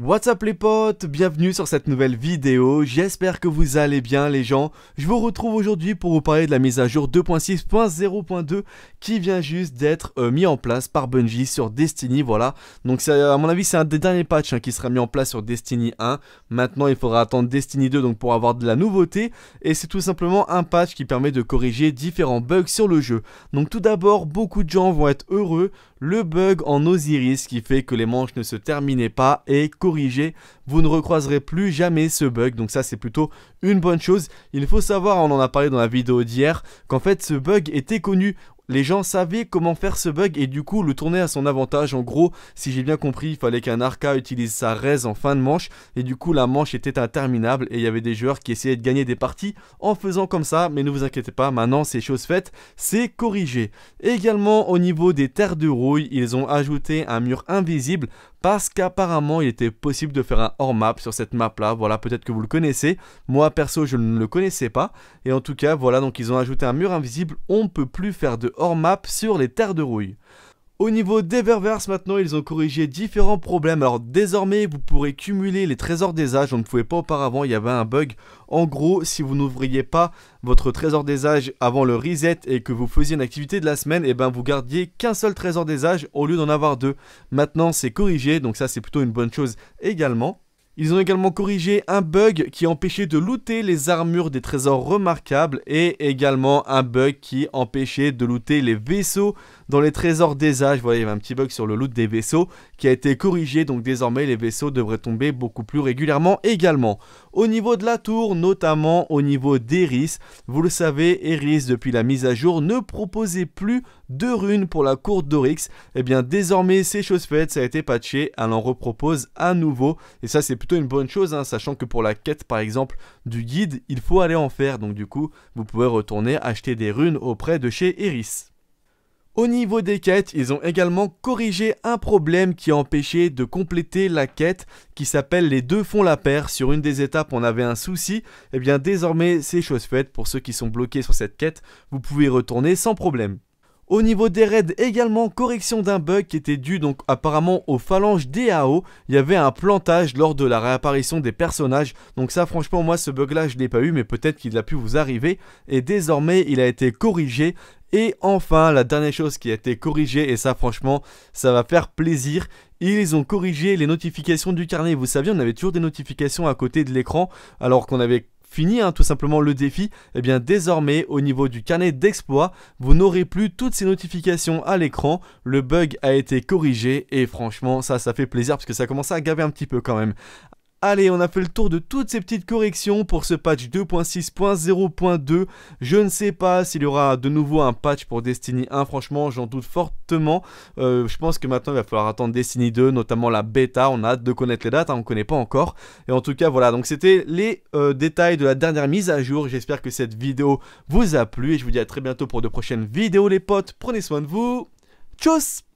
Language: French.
What's up les potes, bienvenue sur cette nouvelle vidéo, j'espère que vous allez bien les gens. Je vous retrouve aujourd'hui pour vous parler de la mise à jour 2.6.0.2 qui vient juste d'être euh, mis en place par Bungie sur Destiny, voilà. Donc à mon avis c'est un des derniers patchs hein, qui sera mis en place sur Destiny 1. Maintenant il faudra attendre Destiny 2 donc pour avoir de la nouveauté et c'est tout simplement un patch qui permet de corriger différents bugs sur le jeu. Donc tout d'abord beaucoup de gens vont être heureux, le bug en Osiris qui fait que les manches ne se terminaient pas est corrigé. Vous ne recroiserez plus jamais ce bug, donc ça c'est plutôt une bonne chose. Il faut savoir, on en a parlé dans la vidéo d'hier, qu'en fait ce bug était connu les gens savaient comment faire ce bug et du coup le tourner à son avantage. En gros, si j'ai bien compris, il fallait qu'un arca utilise sa raise en fin de manche et du coup la manche était interminable et il y avait des joueurs qui essayaient de gagner des parties en faisant comme ça. Mais ne vous inquiétez pas, maintenant c'est chose faite, c'est corrigé. Également au niveau des terres de rouille, ils ont ajouté un mur invisible parce qu'apparemment il était possible de faire un hors map sur cette map là, voilà peut-être que vous le connaissez, moi perso je ne le connaissais pas, et en tout cas voilà donc ils ont ajouté un mur invisible, on ne peut plus faire de map sur les terres de rouille. Au niveau d'Eververse maintenant, ils ont corrigé différents problèmes. Alors désormais, vous pourrez cumuler les trésors des âges. On ne pouvait pas auparavant, il y avait un bug. En gros, si vous n'ouvriez pas votre trésor des âges avant le reset et que vous faisiez une activité de la semaine, et eh ben vous gardiez qu'un seul trésor des âges au lieu d'en avoir deux. Maintenant, c'est corrigé, donc ça c'est plutôt une bonne chose également. Ils ont également corrigé un bug qui empêchait de looter les armures des trésors remarquables et également un bug qui empêchait de looter les vaisseaux dans les trésors des âges, voyez, il y avait un petit bug sur le loot des vaisseaux qui a été corrigé, donc désormais les vaisseaux devraient tomber beaucoup plus régulièrement également. Au niveau de la tour, notamment au niveau d'Eris, vous le savez, Eris depuis la mise à jour ne proposait plus de runes pour la cour d'Orix. Et eh bien désormais c'est chose faite, ça a été patché, elle en repropose à nouveau. Et ça c'est plutôt une bonne chose, hein, sachant que pour la quête par exemple du guide, il faut aller en faire. Donc du coup, vous pouvez retourner acheter des runes auprès de chez Eris. Au niveau des quêtes, ils ont également corrigé un problème qui a empêché de compléter la quête qui s'appelle les deux font la paire. Sur une des étapes, on avait un souci. Et eh bien désormais, c'est chose faite. Pour ceux qui sont bloqués sur cette quête, vous pouvez retourner sans problème. Au niveau des raids également, correction d'un bug qui était dû donc apparemment aux phalanges DAO, il y avait un plantage lors de la réapparition des personnages, donc ça franchement moi ce bug là je l'ai pas eu mais peut-être qu'il a pu vous arriver, et désormais il a été corrigé, et enfin la dernière chose qui a été corrigée, et ça franchement ça va faire plaisir, ils ont corrigé les notifications du carnet. Vous saviez, on avait toujours des notifications à côté de l'écran, alors qu'on avait fini hein, tout simplement le défi, et eh bien désormais au niveau du carnet d'exploit, vous n'aurez plus toutes ces notifications à l'écran, le bug a été corrigé et franchement ça ça fait plaisir parce que ça commence à gaver un petit peu quand même. Allez, on a fait le tour de toutes ces petites corrections pour ce patch 2.6.0.2. Je ne sais pas s'il y aura de nouveau un patch pour Destiny 1, franchement, j'en doute fortement. Euh, je pense que maintenant, il va falloir attendre Destiny 2, notamment la bêta. On a hâte de connaître les dates, hein, on ne connaît pas encore. Et en tout cas, voilà, donc c'était les euh, détails de la dernière mise à jour. J'espère que cette vidéo vous a plu et je vous dis à très bientôt pour de prochaines vidéos, les potes. Prenez soin de vous. Tchuss